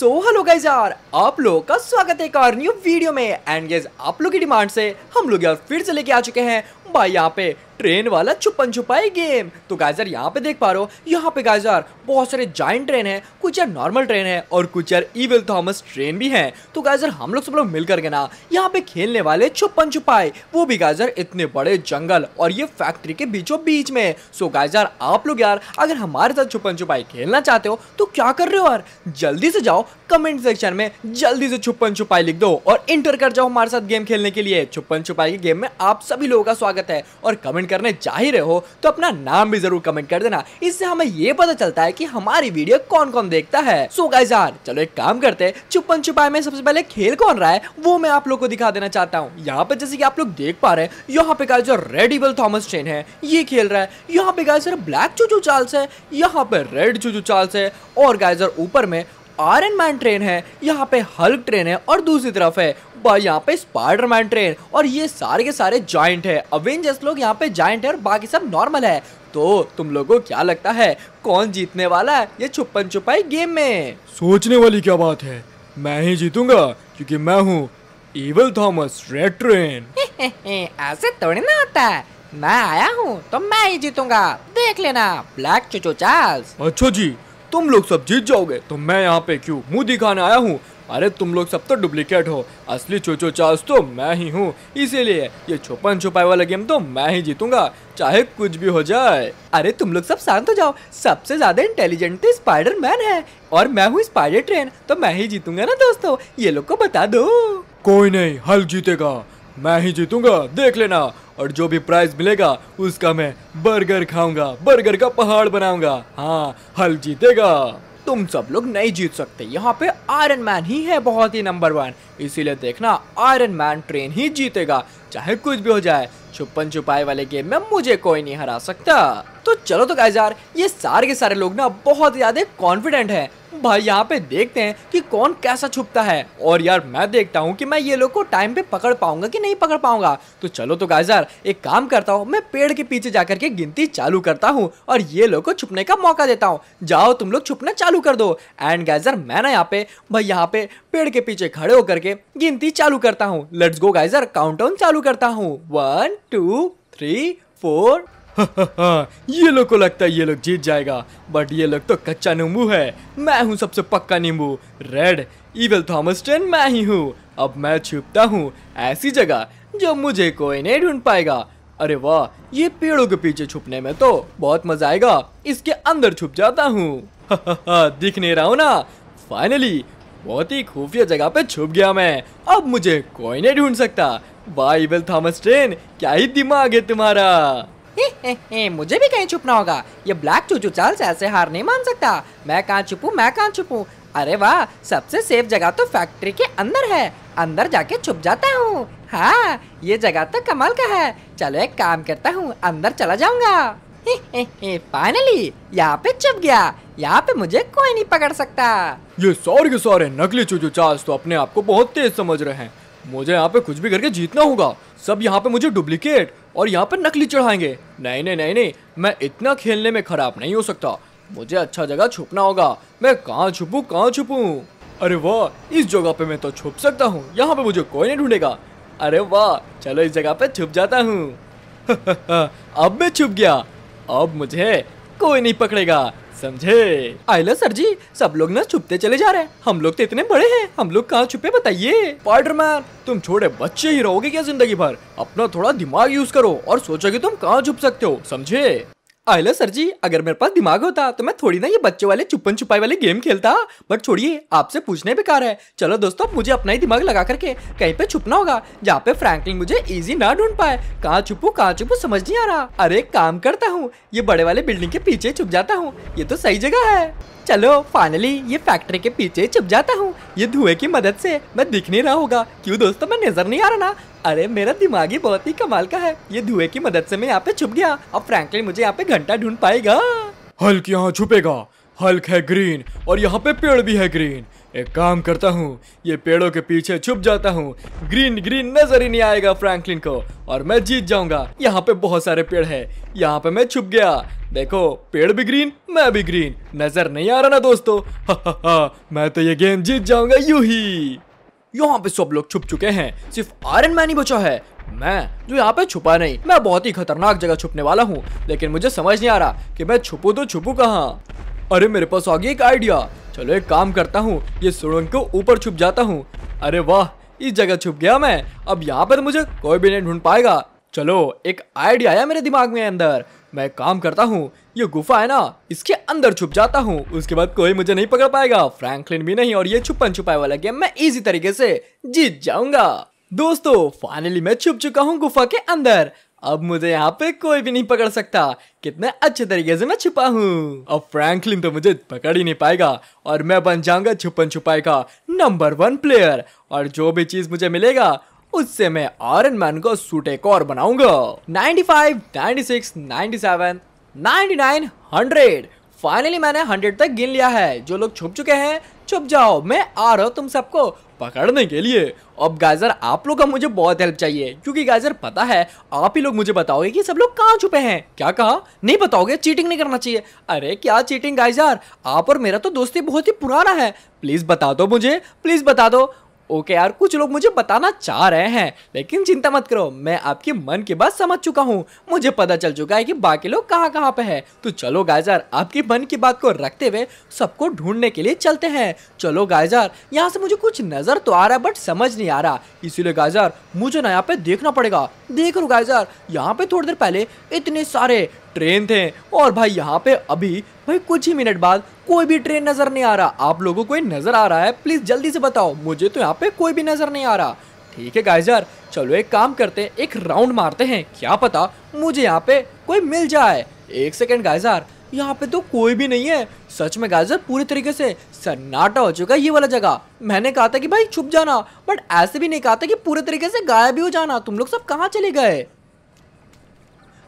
so hello guys यार आप लोगों का स्वागत है एक और न्यू वीडियो में एंड गेज आप लोग की डिमांड से हम लोग यार फिर से लेके आ चुके हैं भाई यहाँ पे ट्रेन वाला छुपन छुपाई गेम तो गाइजर यहाँ पे देख पा रहे हो यहाँ पे गाइजर बहुत सारे जॉइंट ट्रेन है कुछ यार नॉर्मल ट्रेन है और कुछ यार इविल थॉमस ट्रेन भी है तो गाइजर हम लोग सब लोग मिलकर के ना यहाँ पे खेलने वाले छुपन छुपाई वो भी गाइजर इतने बड़े जंगल और ये फैक्ट्री के बीचों बीच में सो गाइजर आप लोग यार अगर हमारे साथ छुपन छुपाई खेलना चाहते हो तो क्या कर रहे हो यार जल्दी से जाओ कमेंट सेक्शन में जल्दी से छुपन छुपाई लिख दो और इंटर कर जाओ हमारे साथ गेम खेलने के लिए छुपन छुपाई के गेम में आप सभी लोगों का स्वागत है और कमेंट कमेंट करने जा ही रहे हो तो अपना नाम भी जरूर कमेंट कर देना इससे हमें ये पता चलता है की हमारी वीडियो कौन कौन देखता है सो so यार चलो एक काम करते चुपन छुपाए में सबसे पहले खेल कौन रहा है वो मैं आप लोग को दिखा देना चाहता हूँ यहाँ पे जैसे की आप लोग देख पा रहे हैं यहाँ पे जो रेडिबल थॉमस चेन है ये खेल रहा है यहाँ पे गाइज ब्लैक चूचू चार्ल्स है यहाँ पे रेड चूचू चार्ल्स है और गाइजर ऊपर में आयरन मैन ट्रेन है यहाँ पे हल्क ट्रेन है और दूसरी तरफ है यहाँ पे स्पाइडरमैन ट्रेन और ये सारे के सारे जॉइंट है अवेंजर्स लोग यहाँ पे जॉइंट है और बाकी सब नॉर्मल है तो तुम लोगों को क्या लगता है कौन जीतने वाला है ये छुपन छुपाई गेम में सोचने वाली क्या बात है मैं ही जीतूंगा क्योंकि मैं हूँ इवल थॉमस रेड ट्रेन ऐसे थोड़ी ना होता है मैं आया हूँ तो मैं ही जीतूंगा देख लेना ब्लैक चुचो चार्ल्स अच्छा जी तुम लोग सब जीत जाओगे तो मैं यहाँ पे क्यों मुंह दिखाने आया हूँ अरे तुम लोग सब तो डुप्लीकेट हो असली चोचो चार्ज तो मैं ही हूँ इसीलिए ये छुपन छुपाई वाला गेम तो मैं ही जीतूंगा चाहे कुछ भी हो जाए अरे तुम लोग सब शांत हो जाओ सबसे ज्यादा इंटेलिजेंट तो स्पाइडर मैन है और मैं हूँ स्पाइडर ट्रेन तो मैं ही जीतूंगा ना दोस्तों ये लोग को बता दो कोई नहीं हल जीतेगा मैं ही जीतूंगा देख लेना और जो भी प्राइज मिलेगा उसका मैं बर्गर खाऊंगा बर्गर का पहाड़ बनाऊंगा हाँ हल जीतेगा तुम सब लोग नहीं जीत सकते यहाँ पे आयरन मैन ही है बहुत ही नंबर वन इसीलिए देखना आयरन मैन ट्रेन ही जीतेगा चाहे कुछ भी हो जाए छुपन छुपाई वाले गेम में मुझे कोई नहीं हरा सकता तो चलो तो गाइज यार ये सारे के सारे लोग ना बहुत ज़्यादा कॉन्फिडेंट हैं भाई यहाँ पे देखते हैं कि कौन कैसा छुपता है और यार मैं देखता हूँ कि मैं ये लोग को टाइम पे पकड़ पाऊंगा कि नहीं पकड़ पाऊंगा तो चलो तो यार एक काम करता हूँ मैं पेड़ के पीछे जाकर के गिनती चालू करता हूँ और ये लोग को छुपने का मौका देता हूँ जाओ तुम लोग छुपना चालू कर दो एंड गाइजर मैं ना यहाँ पे भाई यहाँ पे पेड़ के पीछे खड़े होकर के गिनती चालू करता हूँ लेट्स गो गाइजर काउंट चालू करता हूँ वन टू थ्री फोर ये लोग को लगता है ये लोग जीत जाएगा बट ये लोग तो कच्चा नींबू है मैं हूँ सबसे पक्का नींबू रेड इवेल थॉमस टेन मैं ही हूँ अब मैं छुपता हूँ ऐसी जगह जो मुझे कोई नहीं ढूंढ पाएगा अरे वाह ये पेड़ों के पीछे छुपने में तो बहुत मजा आएगा इसके अंदर छुप जाता हूँ दिख नहीं रहा हूँ ना फाइनली बहुत ही खुफिया जगह पे छुप गया मैं अब मुझे कोई नहीं ढूंढ सकता बाइबल थॉमस ट्रेन क्या ही दिमाग है तुम्हारा हे हे हे मुझे भी कहीं छुपना होगा ये ब्लैक चूचू चाल ऐसे हार नहीं मान सकता मैं कहाँ छुपू मैं कहाँ छुपू अरे वाह सबसे सेफ जगह तो फैक्ट्री के अंदर है अंदर जाके छुप जाता हूँ हाँ ये जगह तो कमाल का है चलो एक काम करता हूँ अंदर चला जाऊंगा फाइनली यहाँ पे छुप गया यहाँ पे मुझे कोई नहीं पकड़ सकता ये सारे के सारे नकली चूचू चाल तो अपने आप को बहुत तेज समझ रहे हैं मुझे यहाँ पे कुछ भी करके जीतना होगा सब यहाँ पे मुझे डुप्लीकेट और यहाँ पर नकली चढ़ाएंगे नहीं नहीं नहीं नहीं मैं इतना खेलने में खराब नहीं हो सकता मुझे अच्छा जगह छुपना होगा मैं कहाँ छुपू कहाँ छुपू अरे वाह इस जगह पे मैं तो छुप सकता हूँ यहाँ पे मुझे कोई नहीं ढूंढेगा अरे वाह चलो इस जगह पे छुप जाता हूँ अब मैं छुप गया अब मुझे कोई नहीं पकड़ेगा समझे आयला सर जी सब लोग ना छुपते चले जा रहे हैं हम लोग तो इतने बड़े हैं हम लोग कहाँ छुपे बताइए स्पाइडरमैन तुम छोटे बच्चे ही रहोगे क्या जिंदगी भर अपना थोड़ा दिमाग यूज करो और सोचोगे तुम कहाँ छुप सकते हो समझे हेलो सर जी अगर मेरे पास दिमाग होता तो मैं थोड़ी ना ये बच्चों वाले चुपन छुपाई वाले गेम खेलता बट छोड़िए आपसे पूछने बेकार है चलो दोस्तों मुझे अपना ही दिमाग लगा करके कहीं पे छुपना होगा जहाँ पे फ्रैंकलिन मुझे इजी ना ढूंढ पाए कहाँ छुपू कहाँ छुपू समझ नहीं आ रहा अरे काम करता हूँ ये बड़े वाले बिल्डिंग के पीछे छुप जाता हूँ ये तो सही जगह है चलो फाइनली ये फैक्ट्री के पीछे छुप जाता हूँ ये धुएं की मदद से मैं दिख नहीं रहा होगा क्यों दोस्तों मैं नजर नहीं आ रहा ना अरे मेरा दिमाग ही बहुत ही कमाल का है ये धुएं की मदद से मैं यहाँ पे छुप गया अब फ्रैंकली मुझे यहाँ पे घंटा ढूंढ पाएगा हल्क यहाँ छुपेगा हल्क है ग्रीन और यहाँ पे पेड़ भी है ग्रीन एक काम करता हूँ ये पेड़ों के पीछे छुप जाता हूँ ग्रीन ग्रीन नजर ही नहीं आएगा फ्रैंकलिन को और मैं जीत जाऊंगा यहाँ पे बहुत सारे पेड़ है यहाँ पे मैं छुप गया देखो पेड़ भी ग्रीन मैं भी ग्रीन नजर नहीं आ रहा ना दोस्तों हा हा हा मैं तो ये गेम जीत जाऊंगा यू ही यहाँ पे सब लोग छुप चुके हैं सिर्फ आयरन मैन ही बचा है मैं जो तो यहाँ पे छुपा नहीं मैं बहुत ही खतरनाक जगह छुपने वाला हूँ लेकिन मुझे समझ नहीं आ रहा कि मैं छुपू तो छुपू कहाँ अरे मेरे पास आगे एक आइडिया चलो एक काम करता हूँ ये सुरंग को ऊपर छुप जाता हूँ अरे वाह इस जगह छुप गया मैं अब यहाँ पर मुझे कोई भी नहीं ढूंढ पाएगा चलो एक आइडिया आया मेरे दिमाग में अंदर मैं काम करता हूँ ये गुफा है ना इसके अंदर छुप जाता हूँ उसके बाद कोई मुझे नहीं पकड़ पाएगा फ्रैंकलिन भी नहीं और ये छुपन छुपाए वाला गेम मैं इजी तरीके से जीत जाऊंगा दोस्तों फाइनली मैं छुप चुका हूँ गुफा के अंदर अब मुझे यहाँ पे कोई भी नहीं पकड़ सकता कितने अच्छे तरीके से मैं छुपा हूँ अब फ्रैंकलिन तो मुझे पकड़ ही नहीं पाएगा और मैं बन जाऊंगा छुपन छुपाई का नंबर वन प्लेयर और जो भी चीज मुझे मिलेगा उससे मैं आयरन मैन का सूट एक और बनाऊंगा 95, 96, 97, 99, 100 फाइनली मैंने 100 तक गिन लिया है जो लोग छुप चुके हैं छुप जाओ मैं आ रहा हूँ तुम सबको पकड़ने के लिए अब गाजर आप लोग का मुझे बहुत हेल्प चाहिए क्योंकि गाजर पता है आप ही लोग मुझे बताओगे कि सब लोग कहाँ छुपे हैं क्या कहा नहीं बताओगे चीटिंग नहीं करना चाहिए अरे क्या चीटिंग गाइजर आप और मेरा तो दोस्ती बहुत ही पुराना है प्लीज बता दो मुझे प्लीज बता दो ओके यार कुछ लोग मुझे बताना चाह रहे हैं लेकिन चिंता मत करो मैं आपके मन की बात समझ चुका हूँ मुझे पता चल चुका है कि बाकी लोग कहाँ कहाँ पे हैं तो चलो गायजार आपके मन की बात को रखते हुए सबको ढूंढने के लिए चलते हैं चलो गायजार यहाँ से मुझे कुछ नज़र तो आ रहा है बट समझ नहीं आ रहा इसीलिए गायजार मुझे ना यहाँ पे देखना पड़ेगा देख रू गायजार यहाँ पे थोड़ी देर पहले इतने सारे ट्रेन थे और भाई यहाँ पे अभी भाई कुछ ही मिनट बाद कोई भी ट्रेन नज़र नहीं आ रहा आप लोगों को नज़र आ रहा है प्लीज़ जल्दी से बताओ मुझे तो यहाँ पे कोई भी नज़र नहीं आ रहा ठीक है गाइजर चलो एक काम करते हैं एक राउंड मारते हैं क्या पता मुझे यहाँ पे कोई मिल जाए एक सेकेंड गाइजर यहाँ पे तो कोई भी नहीं है सच में गाइजर पूरी तरीके से सन्नाटा हो चुका है ये वाला जगह मैंने कहा था कि भाई छुप जाना बट ऐसे भी नहीं कहा था कि पूरे तरीके से गायब भी हो जाना तुम लोग सब कहाँ चले गए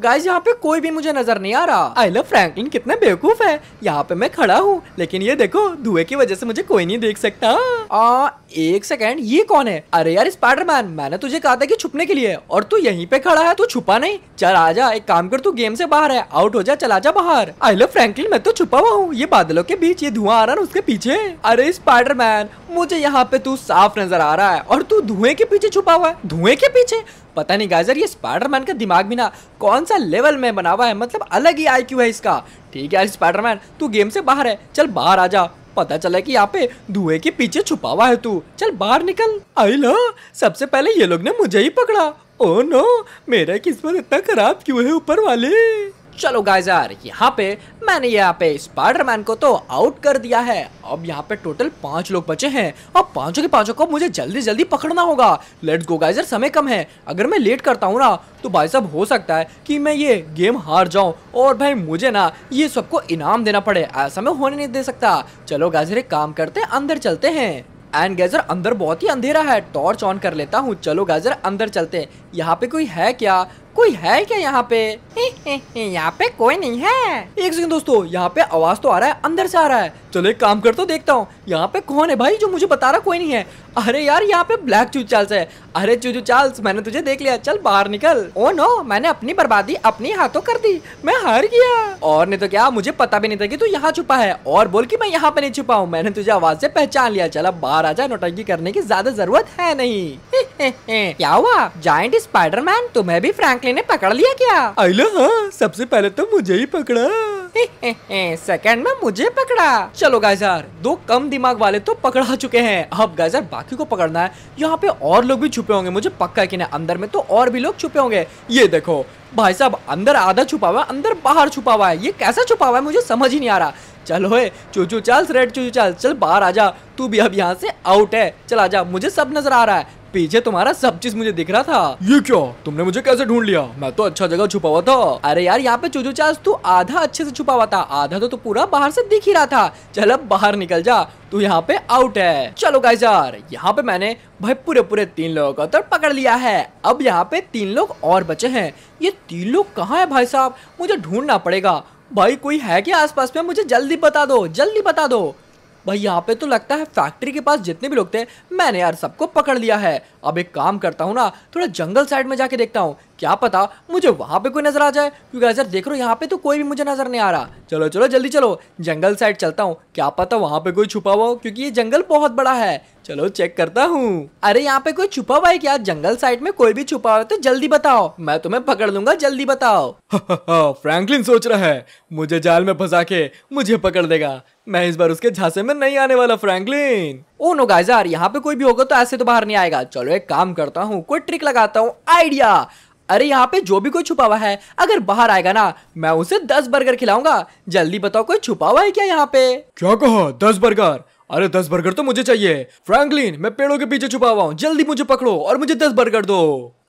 गाइज यहाँ पे कोई भी मुझे नजर नहीं आ रहा आई लव फ्रैंकलिन कितना बेवकूफ है यहाँ पे मैं खड़ा हूँ लेकिन ये देखो धुएं की वजह से मुझे कोई नहीं देख सकता आ, एक सेकेंड ये कौन है अरे यार स्पाइडरमैन मैंने तुझे कहा था कि छुपने के लिए और तू यहीं पे खड़ा है तू छुपा नहीं चल आ जा एक काम कर तू गेम से बाहर है आउट हो जा चला जा बाहर आई लव फ्रैंकलिन मैं तो छुपा हुआ हूँ ये बादलों के बीच ये धुआं आ रहा है उसके पीछे अरे स्पाइडरमैन मुझे यहाँ पे तू साफ नजर आ रहा है और तू धुएं के पीछे छुपा हुआ है धुएं के पीछे पता नहीं गाइजर ये स्पाइडरमैन का दिमाग भी ना कौन सा लेवल में बना हुआ है मतलब अलग ही आई है इसका ठीक है यार स्पाइडरमैन तू गेम से बाहर है चल बाहर आ जा पता चला कि यहाँ पे धुएं के पीछे छुपा हुआ है तू चल बाहर निकल आई लो सबसे पहले ये लोग ने मुझे ही पकड़ा ओ oh नो मेरा किस्मत इतना खराब क्यों है ऊपर वाले चलो गाइज यार यहाँ पे मैंने यहाँ पे स्पाइडरमैन को तो आउट कर दिया है अब यहाँ पे टोटल पांच लोग बचे हैं अब पांचों के पांचों को मुझे जल्दी जल्दी पकड़ना होगा लेट्स गो गाइज यार समय कम है अगर मैं लेट करता हूँ ना तो भाई साहब हो सकता है कि मैं ये गेम हार जाऊँ और भाई मुझे ना ये सबको इनाम देना पड़े ऐसा मैं होने नहीं दे सकता चलो गाइजर एक काम करते हैं अंदर चलते हैं एंड गैजर अंदर बहुत ही अंधेरा है टॉर्च ऑन कर लेता हूँ चलो गैजर अंदर चलते हैं यहाँ पे कोई है क्या कोई है क्या यहाँ पे यहाँ पे कोई नहीं है एक सेकंड दोस्तों यहाँ पे आवाज तो आ रहा है अंदर से आ रहा है चलो एक काम कर तो देखता हूँ यहाँ पे कौन है भाई जो मुझे बता रहा कोई नहीं है अरे यार यहाँ पे ब्लैक चूचू चार्ल्स है अरे चूचू चार्ल्स मैंने तुझे देख लिया चल बाहर निकल ओ oh नो मैंने अपनी बर्बादी अपने हाथों कर दी मैं हार गया और नहीं तो क्या मुझे पता भी नहीं था कि तू यहाँ छुपा है और बोल की मैं यहाँ पे नहीं छुपा हूँ मैंने तुझे आवाज ऐसी पहचान लिया चल अब बाहर आ जाए नोटंकी करने की ज्यादा जरूरत है नहीं क्या हुआ जाइंट स्पाइडरमैन तुम्हें भी फ्रैंकलिन ने पकड़ लिया क्या अलो हाँ सबसे पहले तो मुझे ही पकड़ा सेकंड में मुझे पकड़ा चलो गाइजर दो कम दिमाग वाले तो पकड़ा चुके हैं अब गाइजर बाकी को पकड़ना है यहाँ पे और लोग भी छुपे होंगे मुझे पक्का कि ना अंदर में तो और भी लोग छुपे होंगे ये देखो भाई साहब अंदर आधा छुपा हुआ है अंदर बाहर छुपा हुआ है ये कैसा छुपा हुआ है मुझे समझ ही नहीं आ रहा चलो है चूचू चाल रेड चूचू चाल चल बाहर आ जा तू भी अब यहाँ से आउट है चल आ जा मुझे सब नजर आ रहा है पीछे तुम्हारा सब चीज मुझे दिख रहा था ये क्यों तुमने मुझे कैसे ढूंढ लिया मैं तो अच्छा जगह छुपा हुआ था अरे यार यहाँ पे चूजू चाज तू आधा अच्छे से छुपा हुआ था आधा तो पूरा बाहर से दिख ही रहा था चल अब बाहर निकल जा तू यहाँ पे आउट है चलो गाइस यार यहाँ पे मैंने भाई पूरे पूरे तीन लोगों का तर पकड़ लिया है अब यहाँ पे तीन लोग और बचे हैं ये तीन लोग कहाँ है भाई साहब मुझे ढूंढना पड़ेगा भाई कोई है क्या आसपास में मुझे जल्दी बता दो जल्दी बता दो भाई यहाँ पे तो लगता है फैक्ट्री के पास जितने भी लोग थे मैंने यार सबको पकड़ लिया है अब एक काम करता हूँ ना थोड़ा जंगल साइड में जाके देखता हूँ क्या पता मुझे वहाँ पे कोई नजर आ जाए क्योंकि यार देख रहे हो यहाँ पे तो कोई भी मुझे नजर नहीं आ रहा चलो चलो जल्दी चलो जंगल साइड चलता हूँ क्या पता वहाँ पे कोई छुपा हुआ हो क्योंकि ये जंगल बहुत बड़ा है चलो चेक करता हूँ अरे यहाँ पे कोई छुपा हुआ है क्या जंगल साइड में कोई भी छुपा हुआ है तो जल्दी बताओ मैं तुम्हें पकड़ लूंगा जल्दी बताओ फ्रैंकलिन सोच रहा है मुझे जाल में फंसा के मुझे पकड़ देगा मैं इस बार उसके झांसे में नहीं आने वाला फ्रैंकलिन ओ नो गाइजार यहाँ पे कोई भी होगा तो ऐसे तो बाहर नहीं आएगा चलो एक काम करता हूँ कोई ट्रिक लगाता हूँ आइडिया अरे यहाँ पे जो भी कोई छुपा हुआ है अगर बाहर आएगा ना मैं उसे दस बर्गर खिलाऊंगा जल्दी बताओ कोई छुपा हुआ है क्या यहाँ पे क्या कहा दस बर्गर अरे दस बर्गर तो मुझे चाहिए फ्रैंकलिन मैं पेड़ों के पीछे छुपा हुआ हूँ जल्दी मुझे पकड़ो और मुझे दस बर्गर दो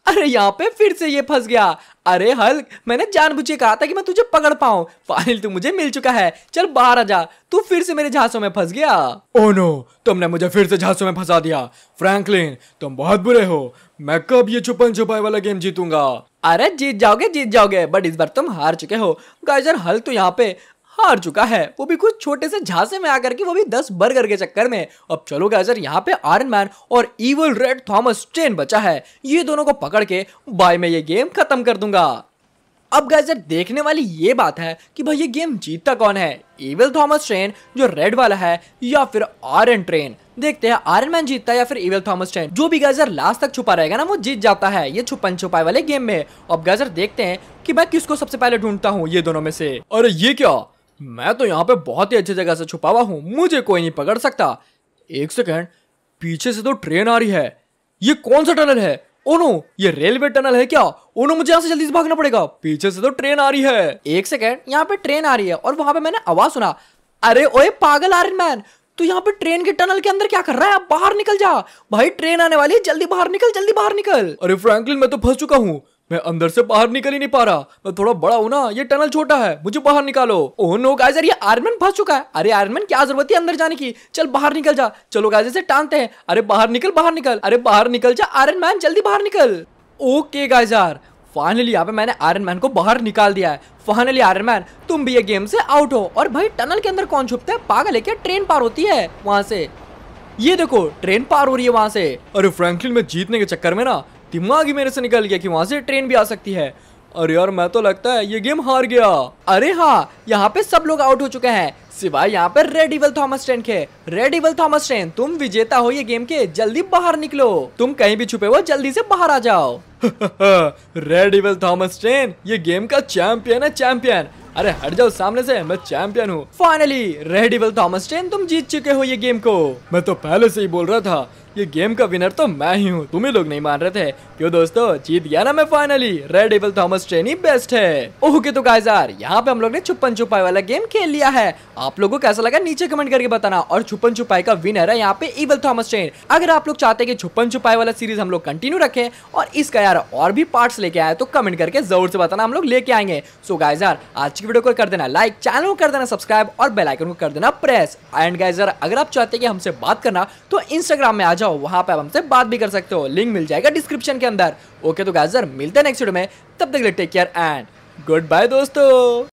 अरे यहाँ पे फिर से ये फंस गया अरे हल्क मैंने जानबूझ के कहा था कि मैं तुझे पकड़ पाऊँ फाइनल तू तो मुझे मिल चुका है चल बाहर आ जा तू फिर से मेरे झांसों में फंस गया ओ oh नो तुमने मुझे फिर से झांसों में फंसा दिया फ्रैंकलिन तुम बहुत बुरे हो मैं कब ये छुपन छुपाई वाला गेम जीतूंगा अरे जीत जाओगे जीत जाओगे बट इस बार तुम हार चुके हो गाइजर हल तो यहाँ पे हार चुका है वो भी कुछ छोटे से झांसे में आकर के वो भी दस बर्गर के चक्कर में अब चलो गाजर यहाँ पे आयरन मैन और इवल रेड थॉमस ट्रेन बचा है ये दोनों को पकड़ के बाय में ये गेम खत्म कर दूंगा अब गैजर देखने वाली ये बात है कि भाई ये गेम जीतता कौन है इविल थॉमस ट्रेन जो रेड वाला है या फिर आर्यन ट्रेन देखते हैं आयरन मैन जीतता है या फिर इविल थॉमस ट्रेन जो भी गैजर लास्ट तक छुपा रहेगा ना वो जीत जाता है ये छुपन छुपाई वाले गेम में अब गैजर देखते हैं कि मैं किसको सबसे पहले ढूंढता हूँ ये दोनों में से अरे ये क्या मैं तो यहाँ पे बहुत ही अच्छी जगह से छुपा हुआ हूँ मुझे कोई नहीं पकड़ सकता एक सेकेंड पीछे से तो ट्रेन आ रही है ये कौन सा टनल है ओनो ये रेलवे टनल है क्या ओनो मुझे यहाँ से जल्दी से भागना पड़ेगा पीछे से तो ट्रेन आ रही है एक सेकेंड यहाँ पे ट्रेन आ रही है और वहां पे मैंने आवाज सुना अरे ओए पागल आर मैन तो यहाँ पे ट्रेन के टनल के अंदर क्या कर रहा है आप बाहर निकल जा भाई ट्रेन आने वाली है जल्दी बाहर निकल जल्दी बाहर निकल अरे फ्रैंकलिन मैं तो फंस चुका हूँ मैं अंदर से बाहर निकल ही नहीं पा रहा मैं थोड़ा बड़ा हूँ ना ये टनल छोटा है मुझे बाहर निकालो ओह नो गाइस यार ये आयरमैन फंस चुका है अरे आयरमैन क्या जरूरत है अंदर जाने की चल बाहर निकल जा चलो गाइस इसे टांगते हैं अरे बाहर निकल बाहर निकल अरे बाहर निकल जा आयरन मैन जल्दी बाहर निकल ओके गाइस यार फाइनली यहाँ पे मैंने आयरन मैन को बाहर निकाल दिया है फाइनली आयरन मैन तुम भी ये गेम से आउट हो और भाई टनल के अंदर कौन छुपता है पागल है क्या ट्रेन पार होती है वहां से ये देखो ट्रेन पार हो रही है वहां से अरे फ्रैंकलिन में जीतने के चक्कर में ना दिमाग ही मेरे से निकल गया कि वहाँ से ट्रेन भी आ सकती है अरे यार मैं तो लगता है ये गेम हार गया अरे हाँ यहाँ पे सब लोग आउट हो चुके हैं सिवाय यहाँ पर रेड इवल थॉमस ट्रेन के रेड इवल थॉमस ट्रेन तुम विजेता हो ये गेम के जल्दी बाहर निकलो तुम कहीं भी छुपे हो जल्दी से बाहर आ जाओ रेड इवल थॉमस ट्रेन ये गेम का चैंपियन है चैंपियन अरे हट जाओ सामने से मैं चैंपियन हूँ finally red evil Thomas train तुम जीत चुके हो ये गेम को मैं तो पहले से ही बोल रहा था ये गेम का विनर तो मैं ही हूँ तुम्हें लोग नहीं मान रहे थे क्यों दोस्तों जीत गया ना मैं फाइनली रेड एबल थॉमस ट्रेनी बेस्ट है ओके तो गाइजार यहाँ पे हम लोग ने छुपन छुपाई वाला गेम खेल लिया है आप लोगों को कैसा लगा नीचे कमेंट करके बताना और छुपन छुपाई का विनर है यहाँ पे इवल थॉमस ट्रेन अगर आप लोग चाहते कि छुपन छुपाई वाला सीरीज हम लोग कंटिन्यू रखे और इसका यार और भी पार्ट लेके आए तो कमेंट करके जरूर से बताना हम लोग लेके आएंगे सो गाइजार आज की वीडियो को कर देना लाइक चैनल को कर देना सब्सक्राइब और बेलाइकन को कर देना प्रेस एंड गाइजर अगर आप चाहते कि हमसे बात करना तो इंस्टाग्राम में आ जाओ वहां पर हमसे बात भी कर सकते हो लिंक मिल जाएगा डिस्क्रिप्शन के अंदर ओके तो गाजर मिलते हैं नेक्स्ट वीडियो में तब तक take care and good bye दोस्तों